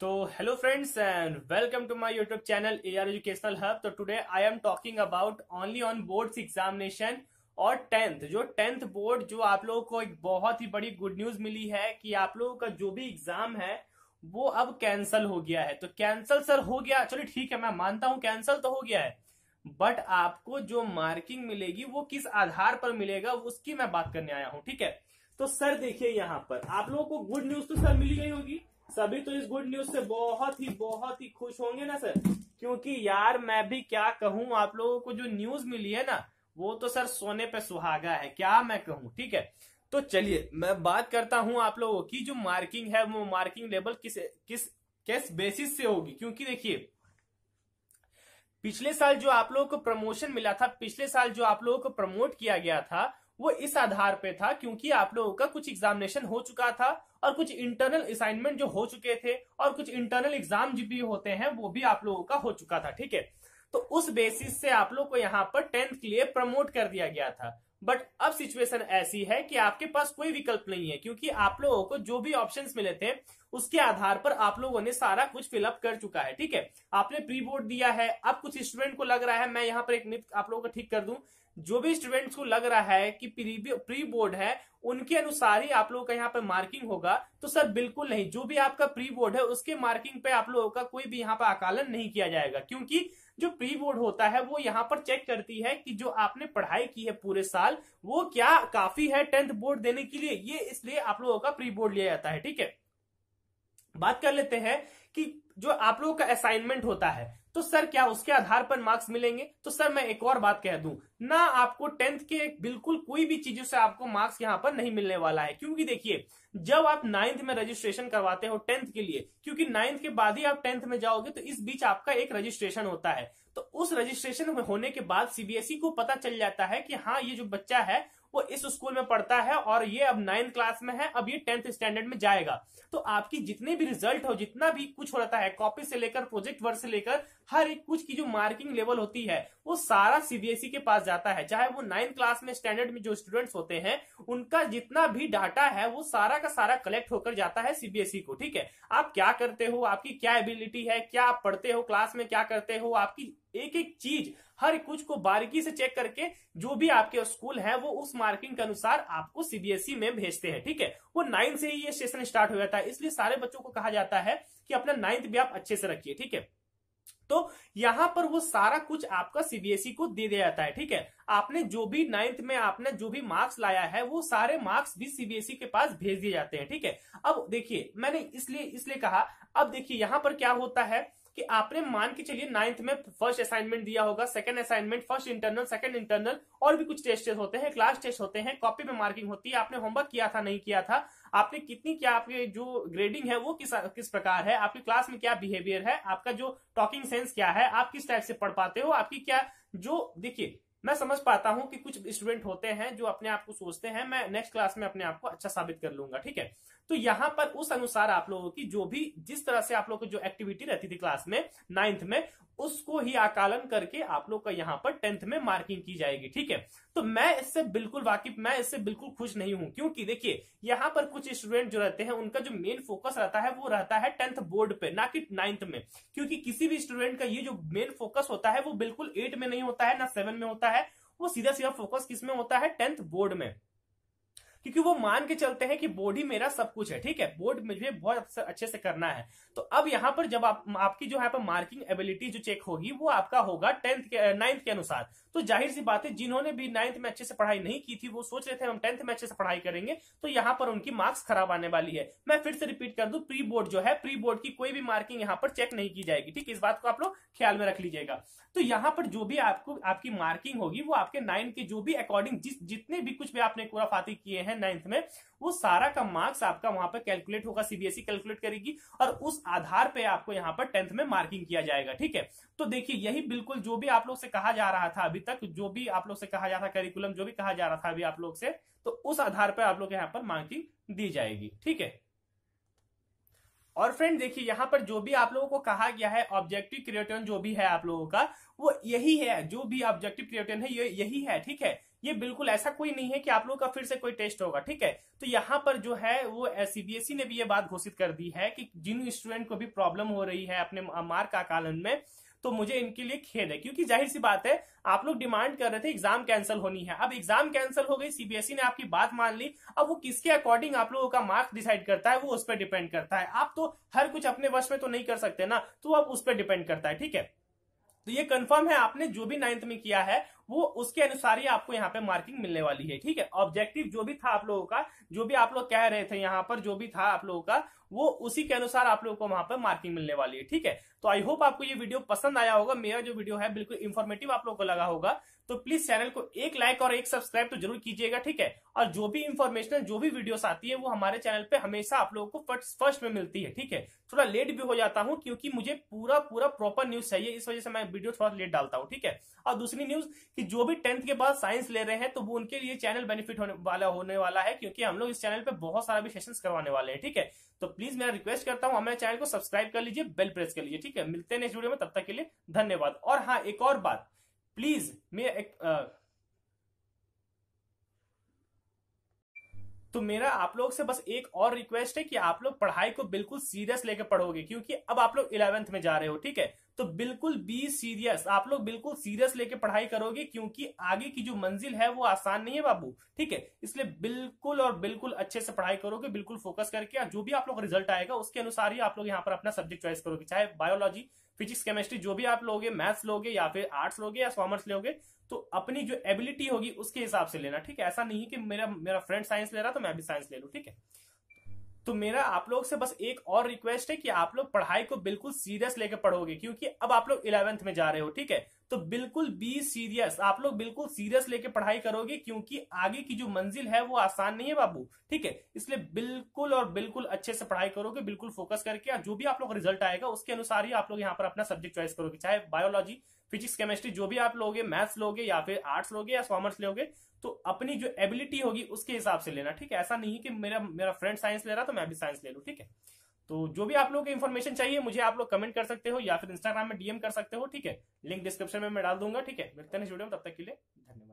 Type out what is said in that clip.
तो hello friends and welcome to my YouTube channel A R educational hub तो today I am talking about only on boards examination और tenth जो tenth board जो आप लोगों को एक बहुत ही बड़ी गुड न्यूज मिली है कि आप लोगों का जो भी एग्जाम है वो अब कैंसिल हो गया है तो कैंसिल सर हो गया चलो ठीक है मैं मानता हूँ कैंसिल तो हो गया है बट आपको जो मार्किंग मिलेगी वो किस आधार पर मिलेगा उसकी मैं बात करने आया हूँ ठीक है तो सर देखिए यहाँ पर आप लोगों को गुड न्यूज तो सर मिली गई होगी सभी तो इस गुड न्यूज से बहुत ही बहुत ही खुश होंगे ना सर क्योंकि यार मैं भी क्या कहूं आप लोगों को जो न्यूज मिली है ना वो तो सर सोने पे सुहागा है क्या मैं कहूं ठीक है तो चलिए मैं बात करता हूं आप लोगों की जो मार्किंग है वो मार्किंग लेवल किस किस किस बेसिस से होगी क्योंकि देखिए पिछले साल जो आप लोगों को प्रमोशन मिला था पिछले साल जो आप लोगों को प्रमोट किया गया था वो इस आधार पे था क्योंकि आप लोगों का कुछ एग्जामिनेशन हो चुका था और कुछ इंटरनल असाइनमेंट जो हो चुके थे और कुछ इंटरनल एग्जाम जो भी होते हैं वो भी आप लोगों का हो चुका था ठीक है तो उस बेसिस से आप लोग को यहाँ पर टेंथ के लिए प्रमोट कर दिया गया था बट अब सिचुएशन ऐसी है कि आपके पास कोई विकल्प नहीं है क्योंकि आप लोगों को जो भी ऑप्शंस मिले थे उसके आधार पर आप लोगों ने सारा कुछ फिलअप कर चुका है ठीक है आपने प्री बोर्ड दिया है अब कुछ स्टूडेंट को लग रहा है मैं यहाँ पर एक आप लोगों को ठीक कर दूं जो भी स्टूडेंट्स को लग रहा है कि प्री बोर्ड है उनके अनुसार ही आप लोगों का यहाँ पर मार्किंग होगा तो सर बिल्कुल नहीं जो भी आपका प्री बोर्ड है उसके मार्किंग पे आप लोगों का कोई भी यहाँ पर आकलन नहीं किया जाएगा क्योंकि जो प्री बोर्ड होता है वो यहाँ पर चेक करती है कि जो आपने पढ़ाई की है पूरे साल वो क्या काफी है टेंथ बोर्ड देने के लिए ये इसलिए आप लोगों का प्री बोर्ड लिया जाता है ठीक है बात कर लेते हैं कि जो आप लोगों का असाइनमेंट होता है तो सर क्या उसके आधार पर मार्क्स मिलेंगे तो सर मैं एक और बात कह दूं ना आपको टेंथ के बिल्कुल कोई भी चीजों से आपको मार्क्स यहाँ पर नहीं मिलने वाला है क्योंकि देखिए जब आप नाइन्थ में रजिस्ट्रेशन करवाते हो टेंथ के लिए क्योंकि नाइन्थ के बाद ही आप टेंथ में जाओगे तो इस बीच आपका एक रजिस्ट्रेशन होता है तो उस रजिस्ट्रेशन में होने के बाद सीबीएसई e को पता चल जाता है कि हाँ ये जो बच्चा है वो इस स्कूल में पढ़ता है और ये अब नाइन्थ क्लास में है अब ये टेंथ स्टैंडर्ड में जाएगा तो आपकी जितने भी रिजल्ट हो जितना भी कुछ हो रहा है कॉपी से लेकर प्रोजेक्ट वर्क से लेकर हर एक कुछ की जो मार्किंग लेवल होती है वो सारा सीबीएसई e के पास जाता है चाहे वो नाइन्थ क्लास में स्टैंडर्ड में जो स्टूडेंट्स होते हैं उनका जितना भी डाटा है वो सारा का सारा कलेक्ट होकर जाता है सीबीएसई e को ठीक है आप क्या करते हो आपकी क्या एबिलिटी है क्या आप पढ़ते हो क्लास में क्या करते हो आपकी एक एक चीज हर कुछ को बारीकी से चेक करके जो भी आपके स्कूल है वो उस मार्किंग के अनुसार आपको सीबीएसई e में भेजते हैं ठीक है वो नाइन्थ से ही ये सेशन स्टार्ट हो जाता है इसलिए सारे बच्चों को कहा जाता है कि अपना नाइन्थ भी आप अच्छे से रखिए ठीक है तो यहां पर वो सारा कुछ आपका सीबीएसई e को दे दिया जाता है ठीक है आपने जो भी नाइन्थ में आपने जो भी मार्क्स लाया है वो सारे मार्क्स भी सीबीएसई e के पास भेज दिए जाते हैं ठीक है अब देखिए मैंने इसलिए इसलिए कहा अब देखिए यहां पर क्या होता है कि आपने मान के चलिए नाइन्थ में फर्स्ट असाइनमेंट दिया होगा second assignment first internal second internal और भी कुछ टेस्ट होते हैं क्लास टेस्ट होते हैं कॉपी में मार्किंग होती है आपने होमवर्क किया था नहीं किया था आपने कितनी क्या आपकी जो ग्रेडिंग है वो किस किस प्रकार है आपकी क्लास में क्या बिहेवियर है आपका जो टॉकिंग सेंस क्या है आप किस टाइप से पढ़ पाते हो आपकी क्या जो देखिए मैं समझ पाता हूं कि कुछ स्टूडेंट होते हैं जो अपने आप को सोचते हैं मैं नेक्स्ट क्लास में अपने आप को अच्छा साबित कर लूंगा ठीक है तो यहां पर उस अनुसार आप लोगों की जो भी जिस तरह से आप लोग की जो एक्टिविटी रहती थी क्लास में नाइन्थ में उसको ही आकलन करके आप लोग का यहां पर टेंथ में मार्किंग की जाएगी ठीक है तो मैं इससे बिल्कुल वाकिफ मैं इससे बिल्कुल खुश नहीं हूं क्योंकि देखिए यहां पर कुछ स्टूडेंट जो रहते हैं उनका जो मेन फोकस रहता है वो रहता है टेंथ बोर्ड पे ना कि नाइन्थ में क्योंकि किसी भी स्टूडेंट का ये जो मेन फोकस होता है वो बिल्कुल एट में नहीं होता है ना सेवन में होता है वो सीधा सीधा फोकस किस में होता है टेंथ बोर्ड में क्योंकि वो मान के चलते हैं कि बोर्ड ही मेरा सब कुछ है ठीक है बोर्ड मुझे बहुत अच्छे से करना है तो अब यहाँ पर जब आप आपकी जो यहाँ पर मार्किंग एबिलिटी जो चेक होगी वो आपका होगा टेंथ के नाइन्थ के अनुसार तो जाहिर सी बात है जिन्होंने भी नाइन्थ में अच्छे से पढ़ाई नहीं की थी वो सोच रहे थे हम टेंथ में अच्छे से पढ़ाई करेंगे तो यहाँ पर उनकी मार्क्स खराब आने वाली है मैं फिर से रिपीट कर दू प्री बोर्ड जो है प्री बोर्ड की कोई भी मार्किंग यहाँ पर चेक नहीं की जाएगी ठीक इस बात को आप लोग ख्याल में रख लीजिएगा तो यहाँ पर जो भी आपको आपकी मार्किंग होगी वो आपके नाइन के जो भी अकॉर्डिंग जितने भी कुछ भी आपने कुराफाती किए हैं है नाइन्थ में वो सारा का मार्क्स आपका वहां पर कैलकुलेट होगा सीबीएसई कैलकुलेट e करेगी और उस आधार पे आपको यहाँ पर टेंथ में मार्किंग किया जाएगा ठीक है तो देखिए यही बिल्कुल जो भी आप लोग से कहा जा रहा था अभी तक जो भी आप लोग से कहा जा रहा था करिकुलम जो भी कहा जा रहा था अभी आप लोग से तो उस आधार पर आप लोग यहाँ पर मार्किंग दी जाएगी ठीक है और फ्रेंड देखिए यहाँ पर जो भी आप लोगों को कहा गया है ऑब्जेक्टिव क्रिएटन जो भी है आप लोगों का वो यही है जो भी ऑब्जेक्टिव क्रिएटन है ये यही है ठीक है ये बिल्कुल ऐसा कोई नहीं है कि आप लोगों का फिर से कोई टेस्ट होगा ठीक है तो यहाँ पर जो है वो सीबीएसई e ने भी ये बात घोषित कर दी है कि जिन स्टूडेंट को भी प्रॉब्लम हो रही है अपने मार्क आकलन में तो मुझे इनके लिए खेद है क्योंकि जाहिर सी बात है आप लोग डिमांड कर रहे थे एग्जाम कैंसिल होनी है अब एग्जाम कैंसिल हो गई सीबीएसई ने आपकी बात मान ली अब वो किसके अकॉर्डिंग आप लोगों का मार्क्स डिसाइड करता है वो उस पर डिपेंड करता है आप तो हर कुछ अपने वश में तो नहीं कर सकते ना तो अब उस पर डिपेंड करता है ठीक है तो ये कंफर्म है आपने जो भी नाइन्थ में किया है वो उसके अनुसार ही आपको यहाँ पे मार्किंग मिलने वाली है ठीक है ऑब्जेक्टिव जो भी था आप लोगों का जो भी आप लोग कह रहे थे यहाँ पर जो भी था आप लोगों का वो उसी के अनुसार आप लोगों को वहां पर मार्किंग मिलने वाली है ठीक है तो आई होप आपको ये वीडियो पसंद आया होगा मेरा जो वीडियो है बिल्कुल इन्फॉर्मेटिव आप लोगों को लगा होगा तो प्लीज चैनल को एक लाइक और एक सब्सक्राइब तो जरूर कीजिएगा ठीक है और जो भी इन्फॉर्मेशनल जो भी वीडियोस आती है वो हमारे चैनल पे हमेशा आप लोगों को फर्स्ट फर्स्ट में मिलती है ठीक है थोड़ा लेट भी हो जाता हूँ क्योंकि मुझे पूरा पूरा प्रॉपर न्यूज चाहिए इस वजह से मैं वीडियो थोड़ा लेट डालता हूँ ठीक है और दूसरी न्यूज की जो भी टेंथ के बाद साइंस ले रहे हैं तो वो उनके लिए चैनल बेनिफिट होने वाला होने वाला है क्योंकि हम लोग इस चैनल पर बहुत सारा भी सेशन करवाने वाले हैं ठीक है तो प्लीज मैं रिक्वेस्ट करता हूं हमारे चैनल को सब्सक्राइब कर लीजिए बेल प्रेस कर लीजिए ठीक है मिलते हैं नेक्स्ट वीडियो में तब तक के लिए धन्यवाद और हाँ एक और बात प्लीज मैं एक आ, तो मेरा आप लोग से बस एक और रिक्वेस्ट है कि आप लोग पढ़ाई को बिल्कुल सीरियस लेकर पढ़ोगे क्योंकि अब आप लोग इलेवेंथ में जा रहे हो ठीक है तो बिल्कुल बी सीरियस आप लोग बिल्कुल सीरियस लेके पढ़ाई करोगे क्योंकि आगे की जो मंजिल है वो आसान नहीं है बाबू ठीक है इसलिए बिल्कुल और बिल्कुल अच्छे से पढ़ाई करोगे बिल्कुल फोकस करके जो भी आप लोग रिजल्ट आएगा उसके अनुसार ही आप लोग यहाँ पर अपना सब्जेक्ट चॉइस करोगे चाहे बायोलॉजी फिजिक्स केमिस्ट्री जो भी आप लोगे मैथ्स लोगे या फिर आर्ट्स लोगे या कॉमर्स लोगे तो अपनी जो एबिलिटी होगी उसके हिसाब से लेना ठीक है ऐसा नहीं कि मेरा मेरा फ्रेंड साइंस ले रहा तो मैं भी साइंस ले लू ठीक है तो मेरा आप लोग से बस एक और रिक्वेस्ट है कि आप लोग पढ़ाई को बिल्कुल सीरियस लेकर पढ़ोगे क्योंकि अब आप लोग इलेवेंथ में जा रहे हो ठीक है तो बिल्कुल बी सीरियस आप लोग बिल्कुल सीरियस लेके पढ़ाई करोगे क्योंकि आगे की जो मंजिल है वो आसान नहीं है बाबू ठीक है इसलिए बिल्कुल और बिल्कुल अच्छे से पढ़ाई करोगे बिल्कुल फोकस करके जो भी आप लोग रिजल्ट आएगा उसके अनुसार ही आप लोग यहाँ पर अपना सब्जेक्ट चॉइस करोगे चाहे बायोलॉजी फिजिक्स केमिस्ट्री जो भी आप लोगे मैथ्स लोगे या फिर आर्ट्स लोगे या कॉमर्स लोगे तो अपनी जो एबिलिटी होगी उसके हिसाब से लेना ठीक है ऐसा नहीं है कि मेरा मेरा फ्रेंड साइंस ले रहा तो मैं भी साइंस ले लू ठीक है तो जो भी आप लोगों को इन्फॉर्मेशन चाहिए मुझे आप लोग कमेंट कर सकते हो या फिर इंस्टाग्राम में डीएम कर सकते हो ठीक है लिंक डिस्क्रिप्शन में मैं डाल दूंगा ठीक है मिलते हैं वीडियो में तब तक के लिए धन्यवाद